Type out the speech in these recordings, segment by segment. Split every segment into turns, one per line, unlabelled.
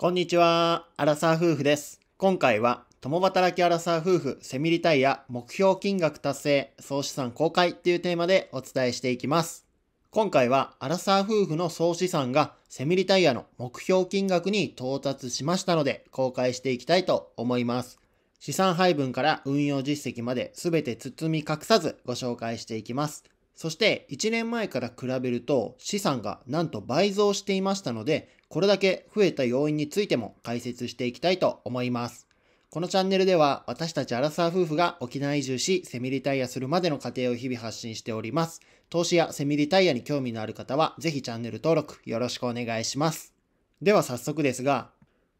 こんにちは、アラサー夫婦です。今回は、共働きアラサー夫婦セミリタイヤ目標金額達成総資産公開というテーマでお伝えしていきます。今回は、アラサー夫婦の総資産がセミリタイヤの目標金額に到達しましたので、公開していきたいと思います。資産配分から運用実績まで全て包み隠さずご紹介していきます。そして1年前から比べると資産がなんと倍増していましたので、これだけ増えた要因についても解説していきたいと思います。このチャンネルでは私たちアラサー夫婦が沖縄移住し、セミリタイヤするまでの過程を日々発信しております。投資やセミリタイヤに興味のある方は、ぜひチャンネル登録よろしくお願いします。では早速ですが、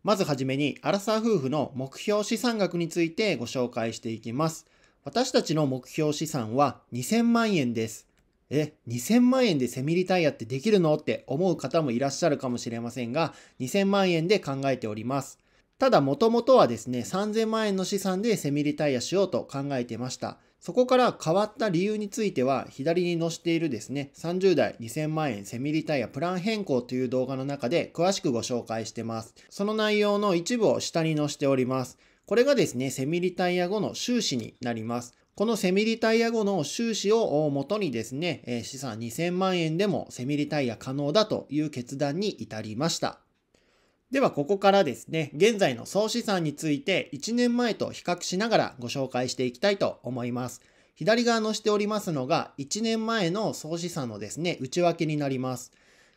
まずはじめにアラサー夫婦の目標資産額についてご紹介していきます。私たちの目標資産は2000万円です。え、2000万円でセミリタイアってできるのって思う方もいらっしゃるかもしれませんが、2000万円で考えております。ただ、もともとはですね、3000万円の資産でセミリタイアしようと考えてました。そこから変わった理由については、左に載せているですね、30代2000万円セミリタイアプラン変更という動画の中で詳しくご紹介してます。その内容の一部を下に載せております。これがですね、セミリタイア後の収支になります。このセミリタイヤ後の収支をもとにですね、え資産2000万円でもセミリタイヤ可能だという決断に至りました。ではここからですね、現在の総資産について1年前と比較しながらご紹介していきたいと思います。左側のしておりますのが1年前の総資産のですね、内訳になります。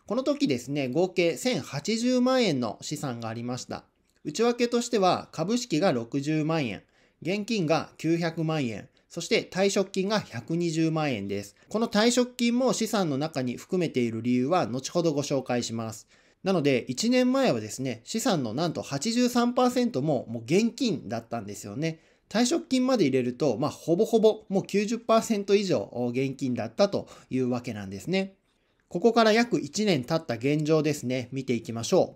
この時ですね、合計1080万円の資産がありました。内訳としては株式が60万円、現金が900万円、そして退職金が120万円です。この退職金も資産の中に含めている理由は後ほどご紹介します。なので、1年前はですね、資産のなんと83%ももう現金だったんですよね。退職金まで入れると、まあ、ほぼほぼもう90%以上現金だったというわけなんですね。ここから約1年経った現状ですね、見ていきましょ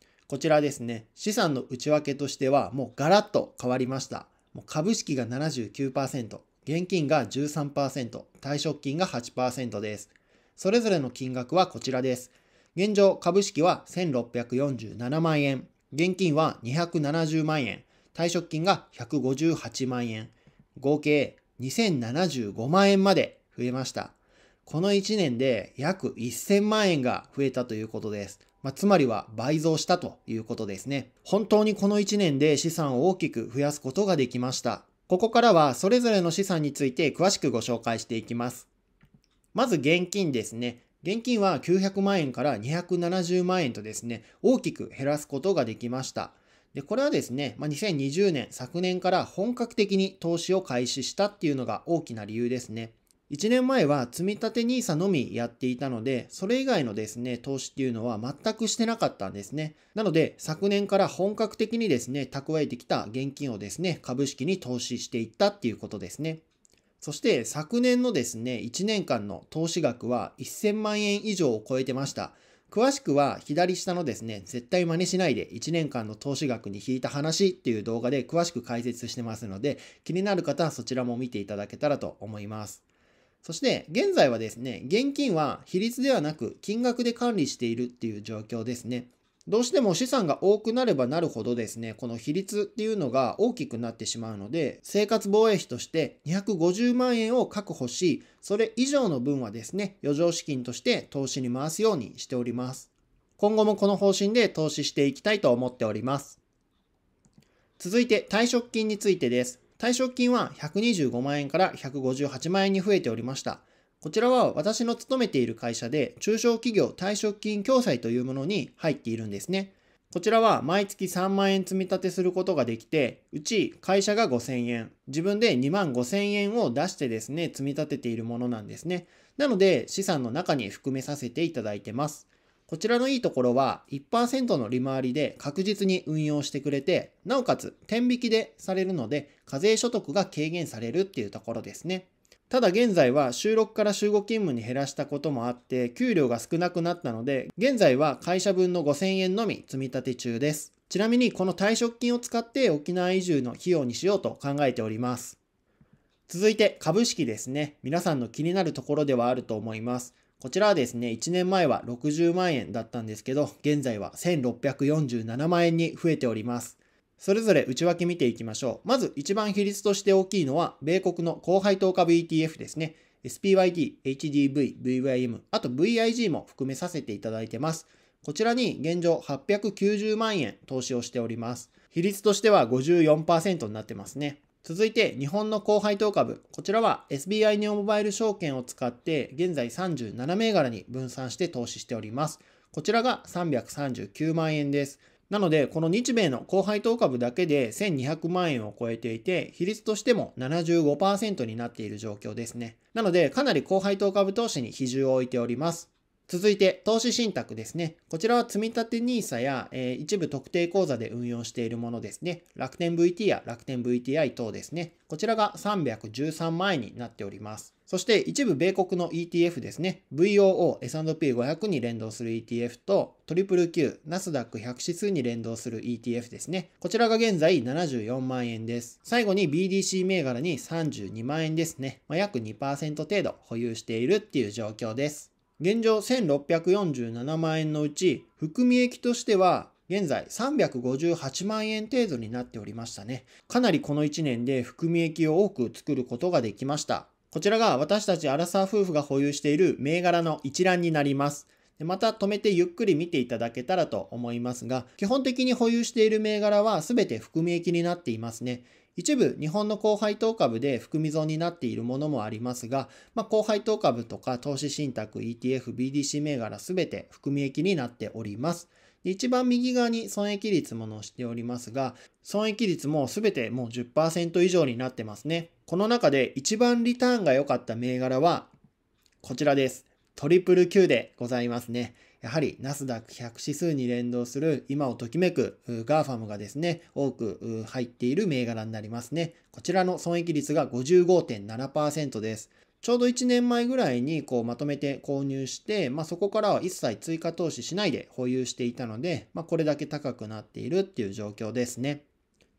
う。こちらですね、資産の内訳としてはもうガラッと変わりました。もう株式が79%、現金が13%、退職金が8%です。それぞれの金額はこちらです。現状、株式は1647万円、現金は270万円、退職金が158万円、合計2075万円まで増えました。この1年で約1000万円が増えたということです。まあ、つまりは倍増したということですね。本当にこの1年で資産を大きく増やすことができました。ここからはそれぞれの資産について詳しくご紹介していきます。まず現金ですね。現金は900万円から270万円とですね、大きく減らすことができました。で、これはですね、まあ、2020年、昨年から本格的に投資を開始したっていうのが大きな理由ですね。1年前は積立 NISA のみやっていたので、それ以外のですね、投資っていうのは全くしてなかったんですね。なので、昨年から本格的にですね、蓄えてきた現金をですね、株式に投資していったっていうことですね。そして昨年のですね、1年間の投資額は1000万円以上を超えてました。詳しくは左下のですね、絶対真似しないで1年間の投資額に引いた話っていう動画で詳しく解説してますので、気になる方はそちらも見ていただけたらと思います。そして現在はですね、現金は比率ではなく金額で管理しているっていう状況ですね。どうしても資産が多くなればなるほどですね、この比率っていうのが大きくなってしまうので、生活防衛費として250万円を確保し、それ以上の分はですね、余剰資金として投資に回すようにしております。今後もこの方針で投資していきたいと思っております。続いて退職金についてです。退職金は125万円から158万円に増えておりました。こちらは私の勤めている会社で中小企業退職金共済というものに入っているんですね。こちらは毎月3万円積み立てすることができて、うち会社が5000円、自分で2万5000円を出してですね、積み立てているものなんですね。なので資産の中に含めさせていただいてます。こちらのいいところは1%の利回りで確実に運用してくれて、なおかつ天引きでされるので課税所得が軽減されるっていうところですね。ただ現在は収録から週5勤務に減らしたこともあって給料が少なくなったので現在は会社分の5000円のみ積み立て中です。ちなみにこの退職金を使って沖縄移住の費用にしようと考えております。続いて株式ですね。皆さんの気になるところではあると思います。こちらはですね、1年前は60万円だったんですけど、現在は1647万円に増えております。それぞれ内訳見ていきましょう。まず一番比率として大きいのは、米国の高配当株 ETF ですね。s p y d HDV、VYM、あと VIG も含めさせていただいてます。こちらに現状890万円投資をしております。比率としては54%になってますね。続いて、日本の高配当株。こちらは SBI ネオモバイル証券を使って、現在37銘柄に分散して投資しております。こちらが339万円です。なので、この日米の高配当株だけで1200万円を超えていて、比率としても75%になっている状況ですね。なので、かなり高配当株投資に比重を置いております。続いて、投資信託ですね。こちらは積立 NISA や、えー、一部特定口座で運用しているものですね。楽天 VT や楽天 VTI 等ですね。こちらが313万円になっております。そして一部米国の ETF ですね。VOO、S&P500 に連動する ETF と、QQQ、ナスダック100指数に連動する ETF ですね。こちらが現在74万円です。最後に BDC 銘柄に32万円ですね。まあ、約2%程度保有しているっていう状況です。現状1647万円のうち、含み益としては現在358万円程度になっておりましたね。かなりこの1年で含み益を多く作ることができました。こちらが私たちアラサー夫婦が保有している銘柄の一覧になります。また止めてゆっくり見ていただけたらと思いますが、基本的に保有している銘柄は全て含み益になっていますね。一部日本の高配当株で含み損になっているものもありますが、まあ、高配当株とか投資信託 ETF、BDC 銘柄すべて含み益になっております。一番右側に損益率も載しておりますが、損益率もすべてもう10%以上になってますね。この中で一番リターンが良かった銘柄は、こちらです。トリプル Q でございますね。やはりナスダック100指数に連動する今をときめく GAFAM がですね、多く入っている銘柄になりますね。こちらの損益率が55.7%です。ちょうど1年前ぐらいにこうまとめて購入して、まあ、そこからは一切追加投資しないで保有していたので、まあ、これだけ高くなっているっていう状況ですね。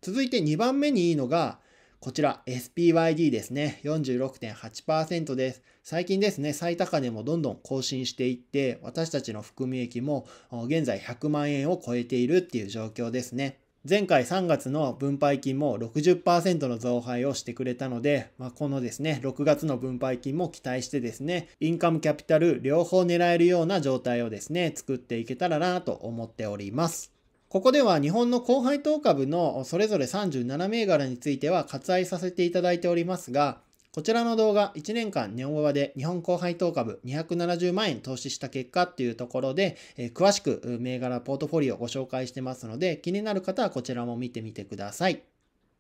続いて2番目にいいのが、こちら SPYD ですね。46.8%です。最近ですね、最高値もどんどん更新していって、私たちの含み益も現在100万円を超えているっていう状況ですね。前回3月の分配金も60%の増配をしてくれたので、まあ、このですね、6月の分配金も期待してですね、インカムキャピタル両方狙えるような状態をですね、作っていけたらなと思っております。ここでは日本の後輩当株のそれぞれ37銘柄については割愛させていただいておりますが、こちらの動画1年間本語ワで日本後輩当株270万円投資した結果っていうところで、えー、詳しく銘柄ポートフォリオをご紹介してますので気になる方はこちらも見てみてください。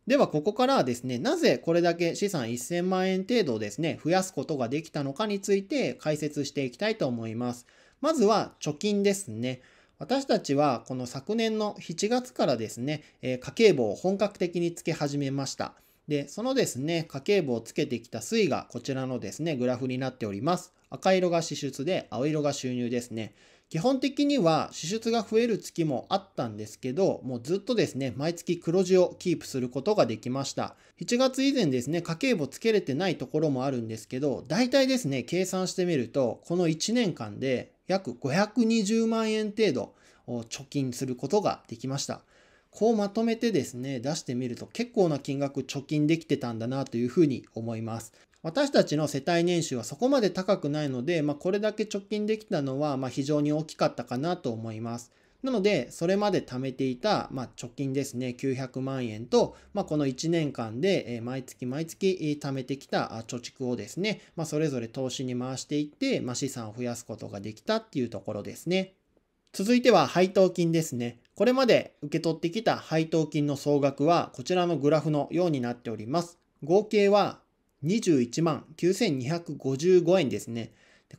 ではここからはですね、なぜこれだけ資産1000万円程度ですね、増やすことができたのかについて解説していきたいと思います。まずは貯金ですね。私たちはこの昨年の7月からですね、え家計簿を本格的につけ始めました。で、そのですね、家計簿をつけてきた推移がこちらのですね、グラフになっております。赤色が支出で、青色が収入ですね。基本的には支出が増える月もあったんですけど、もうずっとですね、毎月黒字をキープすることができました。7月以前ですね、家計簿つけれてないところもあるんですけど、大体ですね、計算してみると、この1年間で約520万円程度貯金することができました。こうまとめてですね、出してみると結構な金額貯金できてたんだなというふうに思います。私たちの世帯年収はそこまで高くないので、まあ、これだけ貯金できたのはま非常に大きかったかなと思います。なので、それまで貯めていた、まあ、貯金ですね、900万円と、まあ、この1年間で、え毎月毎月貯めてきた貯蓄をですね、まあ、それぞれ投資に回していって、まあ、資産を増やすことができたっていうところですね。続いては配当金ですね。これまで受け取ってきた配当金の総額はこちらのグラフのようになっております。合計は21万9255円ですね。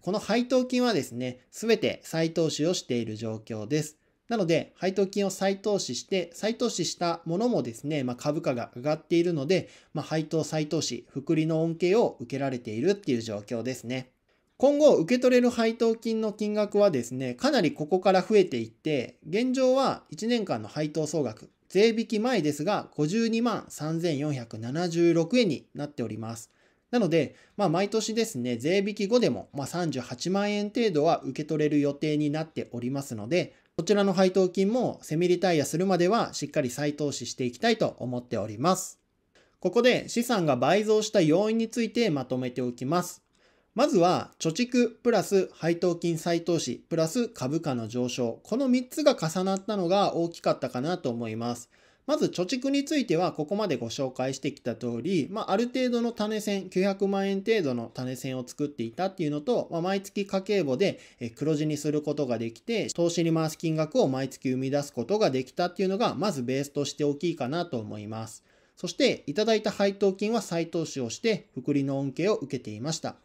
この配当金はですね、すべて再投資をしている状況です。なので、配当金を再投資して、再投資したものもですね、まあ、株価が上がっているので、まあ、配当再投資、福利の恩恵を受けられているっていう状況ですね。今後、受け取れる配当金の金額はですね、かなりここから増えていって、現状は1年間の配当総額、税引き前ですが、52万3476円になっております。なので、まあ、毎年ですね、税引き後でも、まあ、38万円程度は受け取れる予定になっておりますので、こちらの配当金もセミリタイヤするまではしっかり再投資していきたいと思っております。ここで資産が倍増した要因についてまとめておきます。まずは貯蓄プラス配当金再投資プラス株価の上昇。この3つが重なったのが大きかったかなと思います。まず貯蓄についてはここまでご紹介してきた通り、まあ、ある程度の種銭、900万円程度の種銭を作っていたっていうのと、まあ、毎月家計簿で黒字にすることができて、投資に回す金額を毎月生み出すことができたっていうのが、まずベースとして大きいかなと思います。そして、いただいた配当金は再投資をして、福利の恩恵を受けていました。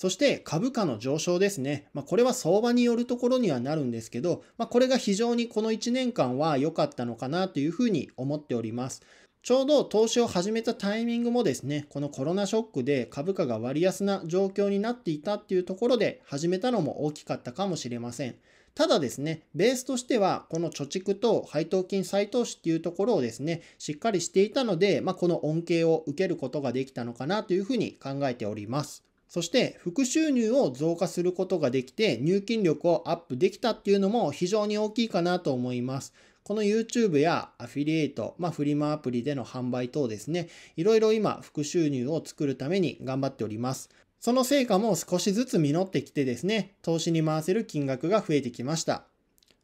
そして株価の上昇ですね。まあ、これは相場によるところにはなるんですけど、まあ、これが非常にこの1年間は良かったのかなというふうに思っております。ちょうど投資を始めたタイミングもですね、このコロナショックで株価が割安な状況になっていたっていうところで始めたのも大きかったかもしれません。ただですね、ベースとしては、この貯蓄と配当金再投資っていうところをですね、しっかりしていたので、まあ、この恩恵を受けることができたのかなというふうに考えております。そして副収入を増加することができて入金力をアップできたっていうのも非常に大きいかなと思います。この YouTube やアフィリエイト、まあ、フリマアプリでの販売等ですね、いろいろ今副収入を作るために頑張っております。その成果も少しずつ実ってきてですね、投資に回せる金額が増えてきました。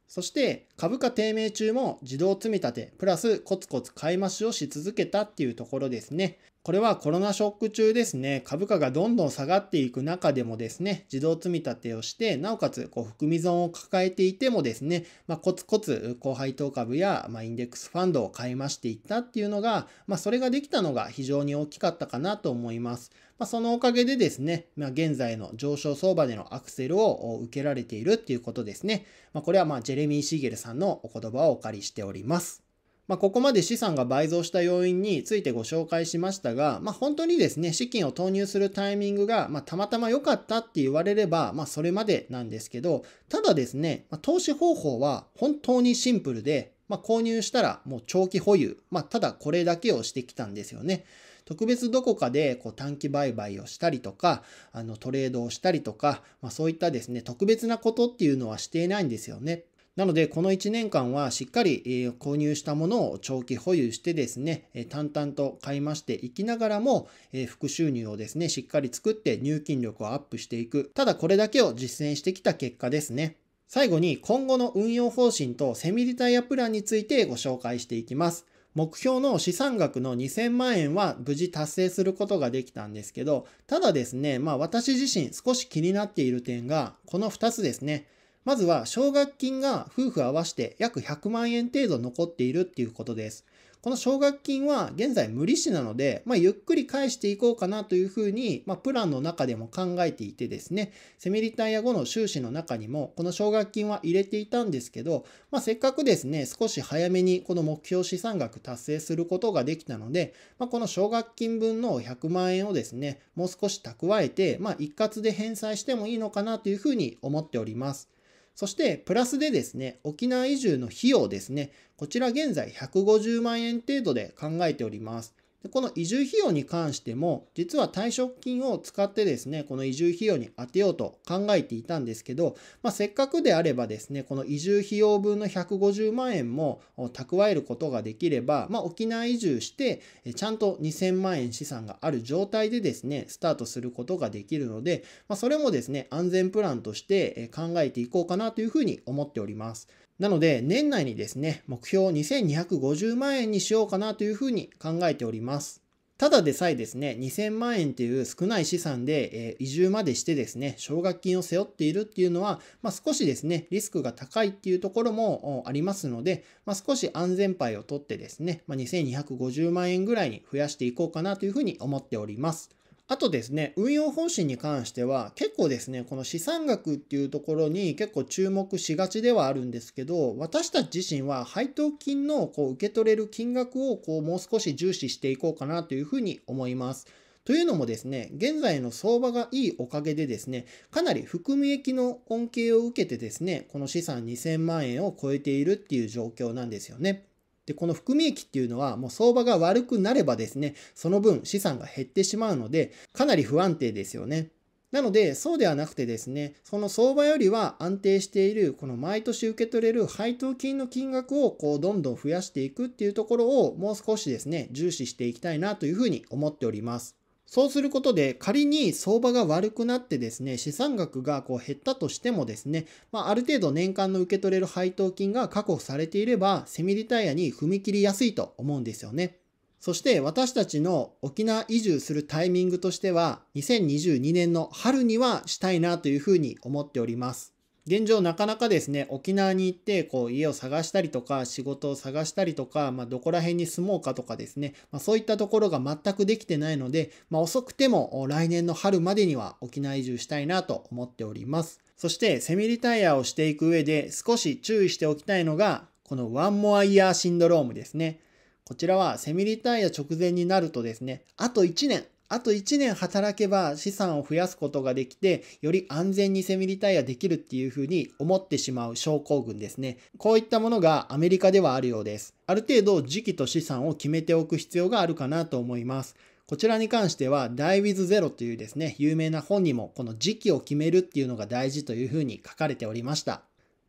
そして株価低迷中も自動積み立てプラスコツコツ買い増しをし続けたっていうところですね。これはコロナショック中ですね、株価がどんどん下がっていく中でもですね、自動積み立てをして、なおかつ、こう、含み損を抱えていてもですね、まあ、コツコツ、高配当株や、まあ、インデックスファンドを買い増していったっていうのが、まあ、それができたのが非常に大きかったかなと思います。まあ、そのおかげでですね、まあ、現在の上昇相場でのアクセルを受けられているっていうことですね。まあ、これはまあジェレミー・シーゲルさんのお言葉をお借りしております。まあ、ここまで資産が倍増した要因についてご紹介しましたが、まあ、本当にですね、資金を投入するタイミングが、まあ、たまたま良かったって言われれば、まあ、それまでなんですけど、ただですね、まあ、投資方法は本当にシンプルで、まあ、購入したらもう長期保有、まあ、ただこれだけをしてきたんですよね。特別どこかでこう短期売買をしたりとか、あのトレードをしたりとか、まあ、そういったですね、特別なことっていうのはしていないんですよね。なので、この1年間はしっかり、購入したものを長期保有してですね、淡々と買いましていきながらも、副収入をですね、しっかり作って入金力をアップしていく。ただこれだけを実践してきた結果ですね。最後に今後の運用方針とセミリタイアプランについてご紹介していきます。目標の資産額の2000万円は無事達成することができたんですけど、ただですね、まあ私自身少し気になっている点が、この2つですね。まずは奨学金が夫婦合わせて約100万円程度残っているっていうことです。この奨学金は現在無利子なので、まあ、ゆっくり返していこうかなというふうに、まあ、プランの中でも考えていてですね、セミリタイア後の収支の中にも、この奨学金は入れていたんですけど、まあ、せっかくですね、少し早めにこの目標資産額達成することができたので、まあ、この奨学金分の100万円をですね、もう少し蓄えて、まあ、一括で返済してもいいのかなというふうに思っております。そして、プラスでですね、沖縄移住の費用ですね、こちら現在150万円程度で考えております。この移住費用に関しても、実は退職金を使ってですね、この移住費用に充てようと考えていたんですけど、まあ、せっかくであればですね、この移住費用分の150万円も蓄えることができれば、まあ、沖縄移住して、ちゃんと2000万円資産がある状態でですね、スタートすることができるので、まあ、それもですね、安全プランとして考えていこうかなというふうに思っております。なので、年内にですね、目標2250万円にしようかなというふうに考えております。ただでさえですね、2000万円という少ない資産で、えー、移住までしてですね、奨学金を背負っているっていうのは、まあ、少しですね、リスクが高いっていうところもありますので、まあ、少し安全牌を取ってですね、まあ、2250万円ぐらいに増やしていこうかなというふうに思っております。あとですね、運用方針に関しては、結構ですね、この資産額っていうところに結構注目しがちではあるんですけど、私たち自身は配当金のこう受け取れる金額をこうもう少し重視していこうかなというふうに思います。というのもですね、現在の相場がいいおかげでですね、かなり含み益の恩恵を受けてですね、この資産2000万円を超えているっていう状況なんですよね。で、この含み益っていうのは、もう相場が悪くなればですね、その分資産が減ってしまうので、かなり不安定ですよね。なので、そうではなくてですね、その相場よりは安定している、この毎年受け取れる配当金の金額をこうどんどん増やしていくっていうところをもう少しですね、重視していきたいなというふうに思っております。そうすることで仮に相場が悪くなってですね、資産額がこう減ったとしてもですね、まああ、る程度年間の受け取れる配当金が確保されていれば、セミリタイアに踏み切りやすいと思うんですよね。そして私たちの沖縄移住するタイミングとしては、2022年の春にはしたいなというふうに思っております。現状なかなかですね、沖縄に行って、こう、家を探したりとか、仕事を探したりとか、まあ、どこら辺に住もうかとかですね、まあ、そういったところが全くできてないので、まあ、遅くても来年の春までには沖縄移住したいなと思っております。そして、セミリタイヤをしていく上で少し注意しておきたいのが、このワンモアイヤーシンドロームですね。こちらはセミリタイヤ直前になるとですね、あと1年あと1年働けば資産を増やすことができて、より安全にセミリタイアできるっていうふうに思ってしまう症候群ですね。こういったものがアメリカではあるようです。ある程度時期と資産を決めておく必要があるかなと思います。こちらに関しては、ダイウィズゼロというですね、有名な本にもこの時期を決めるっていうのが大事というふうに書かれておりました。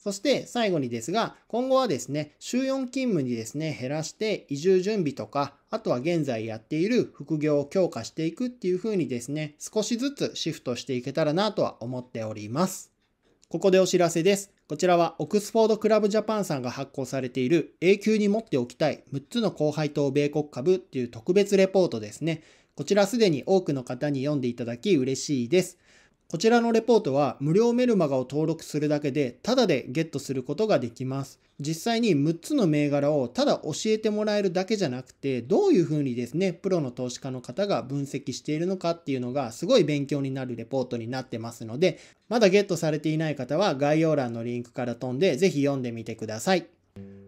そして最後にですが、今後はですね、週4勤務にですね、減らして移住準備とか、あとは現在やっている副業を強化していくっていう風にですね、少しずつシフトしていけたらなとは思っております。ここでお知らせです。こちらはオックスフォードクラブジャパンさんが発行されている永久に持っておきたい6つの後輩と米国株っていう特別レポートですね。こちらすでに多くの方に読んでいただき嬉しいです。こちらのレポートは無料メルマガを登録するだけでタダでゲットすることができます。実際に6つの銘柄をただ教えてもらえるだけじゃなくてどういうふうにですね、プロの投資家の方が分析しているのかっていうのがすごい勉強になるレポートになってますのでまだゲットされていない方は概要欄のリンクから飛んでぜひ読んでみてください。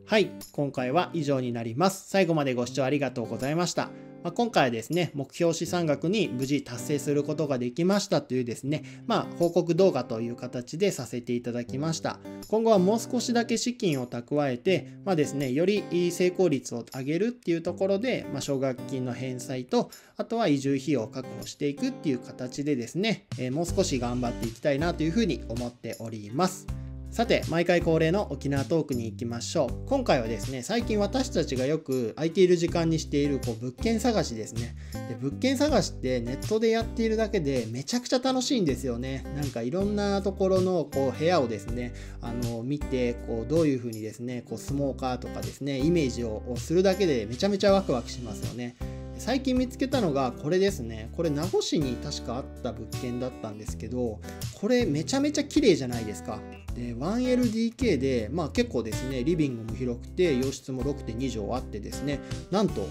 はい、今回は以上になります。最後までご視聴ありがとうございました。まあ、今回はですね、目標資産額に無事達成することができましたというですね、まあ、報告動画という形でさせていただきました。今後はもう少しだけ資金を蓄えて、まあですね、より成功率を上げるっていうところで、まあ、奨学金の返済と、あとは移住費用を確保していくっていう形でですね、えー、もう少し頑張っていきたいなというふうに思っております。さて毎回恒例の沖縄トークに行きましょう今回はですね最近私たちがよく空いている時間にしているこう物件探しですねで物件探しってネットでやっているだけでめちゃくちゃ楽しいんですよねなんかいろんなところのこう部屋をですねあの見てこうどういう風にですねこう住もうかとかですねイメージをするだけでめちゃめちゃワクワクしますよね最近見つけたのがこれですねこれ名護市に確かあった物件だったんですけどこれめちゃめちゃ綺麗じゃないですかで 1LDK で、まあ、結構ですねリビングも広くて洋室も6.2畳あってですねなんと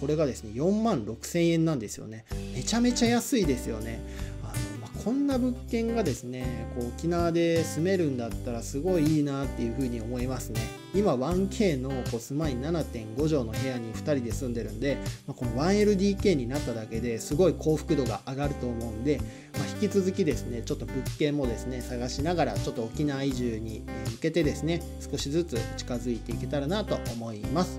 これがですね4万6000円なんですよねめちゃめちゃ安いですよねこんな物件がですねこう沖縄で住めるんだったらすごいいいなっていうふうに思いますね。今 1K のこう住まい7.5畳の部屋に2人で住んでるんで、まあ、この 1LDK になっただけですごい幸福度が上がると思うんで、まあ、引き続きですねちょっと物件もですね探しながらちょっと沖縄移住に向けてですね少しずつ近づいていけたらなと思います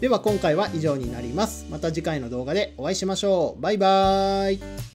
では今回は以上になりますまた次回の動画でお会いしましょうバイバーイ